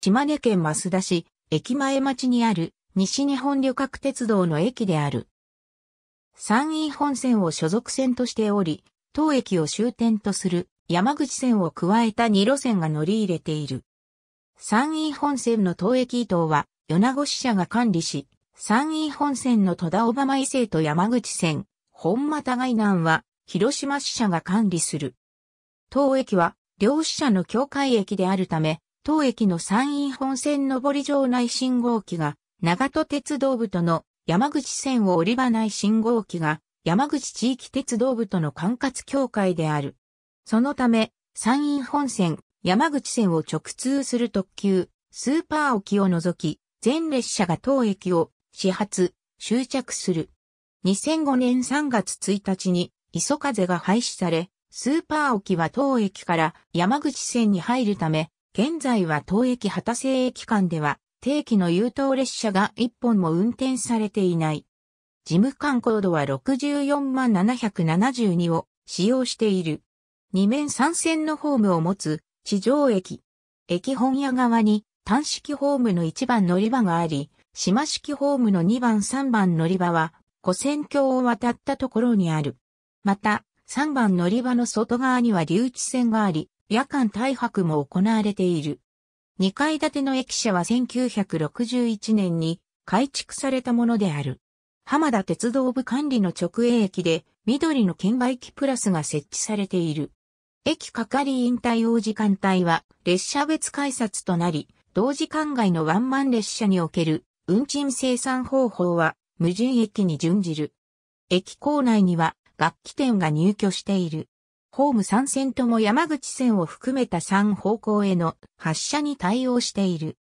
島根県益田市、駅前町にある西日本旅客鉄道の駅である。山陰本線を所属線としており、当駅を終点とする山口線を加えた2路線が乗り入れている。山陰本線の当駅伊藤は、米子支社が管理し、山陰本線の戸田小浜伊勢と山口線、本間互南は、広島支社が管理する。当駅は、両支社の境界駅であるため、当駅の山陰本線上り場内信号機が、長戸鉄道部との山口線を降り場内信号機が、山口地域鉄道部との管轄協会である。そのため、山陰本線、山口線を直通する特急、スーパー沖を除き、全列車が当駅を始発、終着する。2005年3月1日に、磯風が廃止され、スーパー沖は当駅から山口線に入るため、現在は当駅畑瀬駅間では、定期の優等列車が1本も運転されていない。事務官コードは64万772を使用している。2面3線のホームを持つ地上駅。駅本屋側に単式ホームの1番乗り場があり、島式ホームの2番3番乗り場は、古線橋を渡ったところにある。また、3番乗り場の外側には留置線があり、夜間大泊も行われている。2階建ての駅舎は1961年に改築されたものである。浜田鉄道部管理の直営駅で緑の券売機プラスが設置されている。駅係員対応時間帯は列車別改札となり、同時間外のワンマン列車における運賃生産方法は無人駅に準じる。駅構内には楽器店が入居している。ホーム3線とも山口線を含めた3方向への発車に対応している。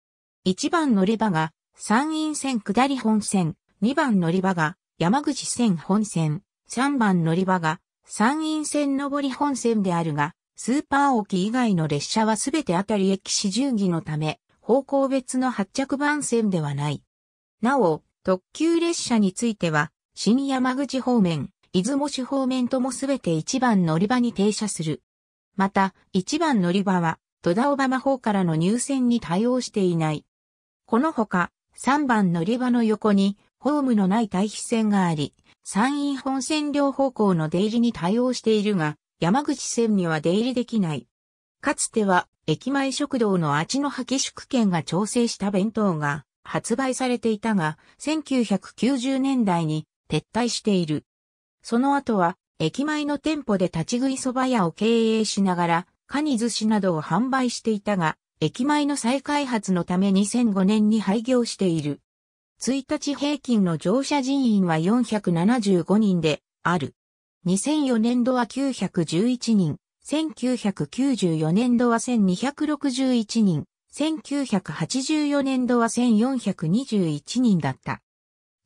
1番乗り場が山陰線下り本線、2番乗り場が山口線本線、3番乗り場が山陰線上り本線であるが、スーパー沖以外の列車はすべてあたり駅市順儀のため、方向別の発着番線ではない。なお、特急列車については、新山口方面、出雲市方面ともすべて1番乗り場に停車する。また、1番乗り場は、戸田小浜方からの入線に対応していない。このほか、3番乗り場の横に、ホームのない対比線があり、山陰本線両方向の出入りに対応しているが、山口線には出入りできない。かつては、駅前食堂のあちの吐き宿券が調整した弁当が発売されていたが、1990年代に撤退している。その後は、駅前の店舗で立ち食い蕎麦屋を経営しながら、カニ寿司などを販売していたが、駅前の再開発のため2005年に廃業している。1日平均の乗車人員は475人である。2004年度は911人、1994年度は1261人、1984年度は1421人だった。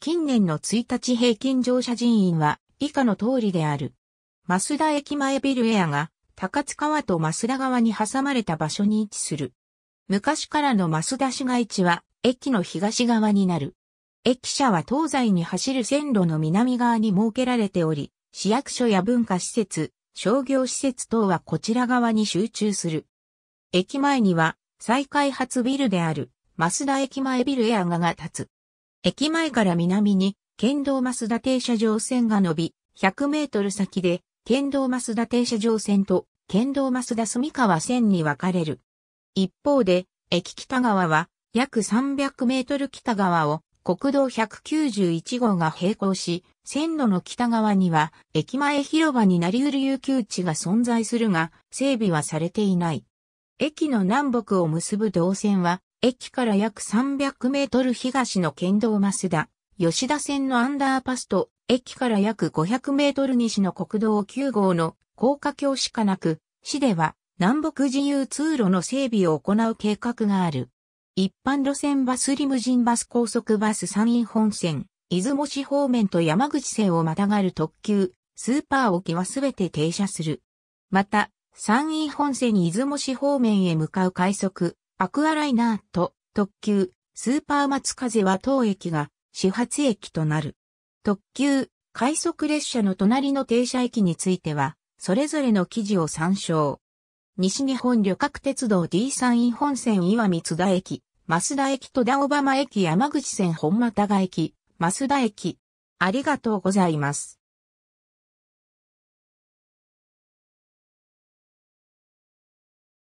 近年の1日平均乗車人員は以下の通りである。増田駅前ビルエアが高津川と増田川に挟まれた場所に位置する。昔からの増田市街地は駅の東側になる。駅舎は東西に走る線路の南側に設けられており、市役所や文化施設、商業施設等はこちら側に集中する。駅前には再開発ビルである増田駅前ビルエアガが立つ。駅前から南に県道増田停車場線が伸び、100メートル先で、県道増田停車場線と、県道増田住川線に分かれる。一方で、駅北側は、約300メートル北側を、国道191号が並行し、線路の北側には、駅前広場になりうる遊休地が存在するが、整備はされていない。駅の南北を結ぶ動線は、駅から約300メートル東の県道増田、吉田線のアンダーパスと、駅から約500メートル西の国道9号の高架橋しかなく、市では南北自由通路の整備を行う計画がある。一般路線バスリムジンバス高速バス山陰本線、出雲市方面と山口線をまたがる特急、スーパー沖はすべて停車する。また、山陰本線に出雲市方面へ向かう快速、アクアライナーと特急、スーパー松風は当駅が始発駅となる。特急、快速列車の隣の停車駅については、それぞれの記事を参照。西日本旅客鉄道 D 3陰本線岩見津田駅、増田駅と田小浜駅山口線本又賀駅、増田駅。ありがとうございます。